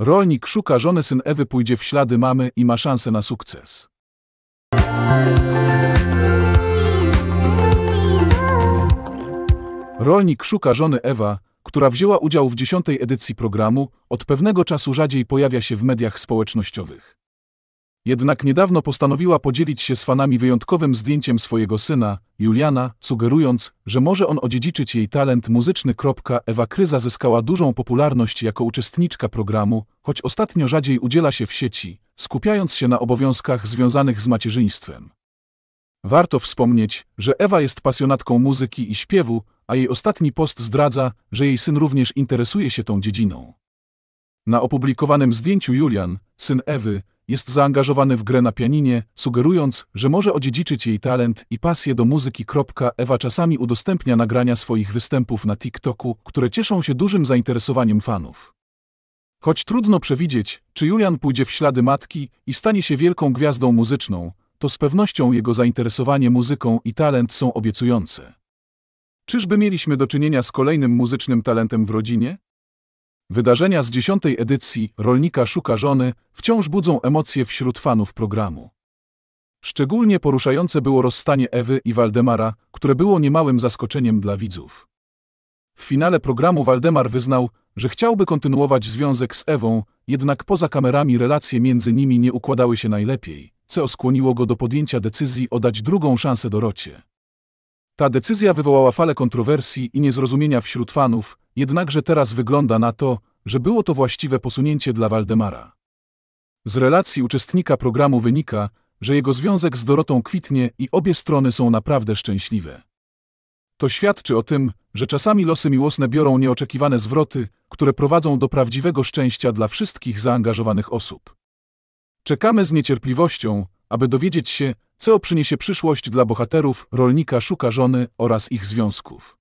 Rolnik szuka żony, syn Ewy pójdzie w ślady mamy i ma szansę na sukces. Rolnik szuka żony Ewa, która wzięła udział w dziesiątej edycji programu, od pewnego czasu rzadziej pojawia się w mediach społecznościowych. Jednak niedawno postanowiła podzielić się z fanami wyjątkowym zdjęciem swojego syna, Juliana, sugerując, że może on odziedziczyć jej talent muzyczny. Ewa Kryza zyskała dużą popularność jako uczestniczka programu, choć ostatnio rzadziej udziela się w sieci, skupiając się na obowiązkach związanych z macierzyństwem. Warto wspomnieć, że Ewa jest pasjonatką muzyki i śpiewu, a jej ostatni post zdradza, że jej syn również interesuje się tą dziedziną. Na opublikowanym zdjęciu Julian, syn Ewy, jest zaangażowany w grę na pianinie, sugerując, że może odziedziczyć jej talent i pasję do muzyki. Ewa czasami udostępnia nagrania swoich występów na TikToku, które cieszą się dużym zainteresowaniem fanów. Choć trudno przewidzieć, czy Julian pójdzie w ślady matki i stanie się wielką gwiazdą muzyczną, to z pewnością jego zainteresowanie muzyką i talent są obiecujące. Czyżby mieliśmy do czynienia z kolejnym muzycznym talentem w rodzinie? Wydarzenia z dziesiątej edycji Rolnika szuka żony wciąż budzą emocje wśród fanów programu. Szczególnie poruszające było rozstanie Ewy i Waldemara, które było niemałym zaskoczeniem dla widzów. W finale programu Waldemar wyznał, że chciałby kontynuować związek z Ewą, jednak poza kamerami relacje między nimi nie układały się najlepiej, co skłoniło go do podjęcia decyzji o dać drugą szansę Dorocie. Ta decyzja wywołała falę kontrowersji i niezrozumienia wśród fanów, Jednakże teraz wygląda na to, że było to właściwe posunięcie dla Waldemara. Z relacji uczestnika programu wynika, że jego związek z Dorotą kwitnie i obie strony są naprawdę szczęśliwe. To świadczy o tym, że czasami losy miłosne biorą nieoczekiwane zwroty, które prowadzą do prawdziwego szczęścia dla wszystkich zaangażowanych osób. Czekamy z niecierpliwością, aby dowiedzieć się, co przyniesie przyszłość dla bohaterów rolnika szuka żony oraz ich związków.